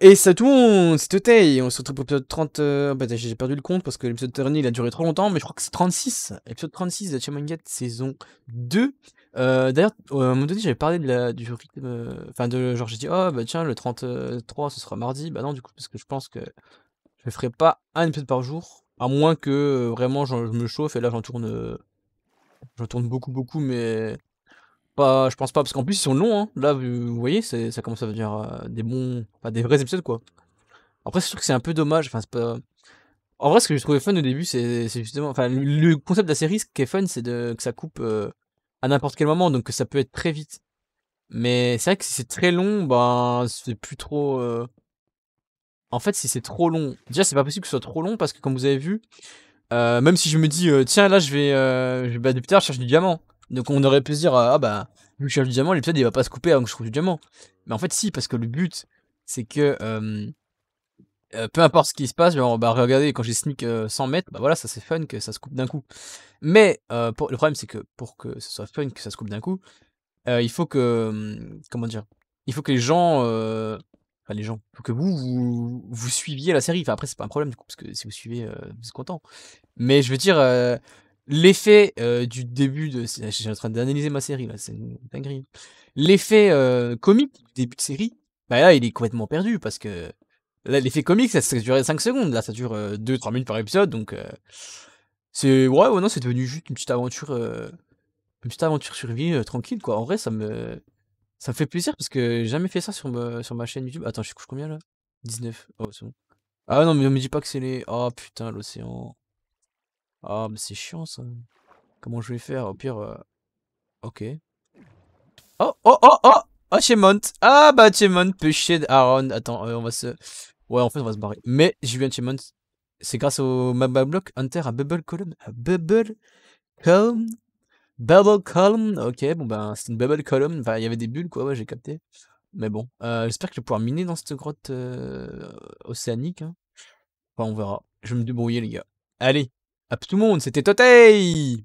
Et ça tourne, c'était, on se retrouve pour l'épisode 30, euh, bah, j'ai perdu le compte parce que l'épisode dernier il a duré trop longtemps, mais je crois que c'est 36, épisode 36 de Shaman saison 2. Euh, d'ailleurs, euh, à un moment donné, j'avais parlé de la, du rythme, enfin de genre j'ai dit, oh bah tiens, le 33 ce sera mardi, bah non du coup, parce que je pense que je ne ferai pas un épisode par jour, à moins que vraiment je me chauffe et là j'en tourne, j'en tourne beaucoup beaucoup, mais je pense pas, parce qu'en plus ils sont longs. Hein. Là, vous voyez, ça commence à devenir euh, des bons, des vrais épisodes quoi. Après, c'est sûr que c'est un peu dommage. Enfin, pas. En vrai, ce que j'ai trouvé fun au début, c'est justement, enfin, le concept de la série, ce qui est fun, c'est que ça coupe euh, à n'importe quel moment, donc que ça peut être très vite. Mais c'est vrai que si c'est très long, bah c'est plus trop. Euh, en fait, si c'est trop long, déjà, c'est pas possible que ce soit trop long parce que, comme vous avez vu, même si je me dis, tiens, là, je vais, je vais bah, tard, je cherche du diamant donc on aurait pu se dire, ah bah, vu que je cherche du diamant, l'épisode il va pas se couper avant que je trouve du diamant. Mais en fait, si, parce que le but, c'est que euh, euh, peu importe ce qui se passe, genre, bah regardez, quand j'ai sneak 100 euh, mètres, bah voilà, ça c'est fun que ça se coupe d'un coup. Mais le problème, c'est que pour que ce soit fun que ça se coupe d'un coup, il faut que. Hum, comment dire Il faut que les gens. Enfin, les gens, il faut que vous, vous, vous suiviez la série. Enfin, après, c'est pas un problème, du coup, parce que si vous suivez, vous êtes content. Mais je veux dire, l'effet euh, du début de. Je suis en train d'analyser ma série là, c'est une dinguerie. L'effet euh, comique du début de série, bah là, il est complètement perdu parce que l'effet comique, ça, ça durait 5 secondes. Là, ça dure 2-3 euh, minutes par épisode, donc c'est ouais, ouais, non, c'est devenu juste une petite aventure, une petite aventure survie tranquille quoi. En vrai, ça me ça me fait plaisir parce que j'ai jamais fait ça sur ma, sur ma chaîne YouTube. Attends, je couche combien là 19. Oh, c'est bon. Ah non, mais on me dit pas que c'est les. Oh putain, l'océan. Ah, oh, mais c'est chiant ça. Comment je vais faire Au pire. Euh, ok. Oh, oh, oh, oh Oh, Chemont Ah, bah, Chemont, Pushed d'Aaron. Ah, attends, euh, on va se. Ouais, en fait, on va se barrer. Mais j'ai vu un C'est grâce au Magma Block Hunter à Bubble Column. À Bubble Column Bubble Column. Ok, bon, ben, c'est une Bubble Column. Enfin, il y avait des bulles, quoi, ouais, j'ai capté. Mais bon, euh, j'espère que je vais pouvoir miner dans cette grotte euh, océanique. Hein. Enfin, on verra. Je vais me débrouiller, les gars. Allez à tout le monde, c'était Totei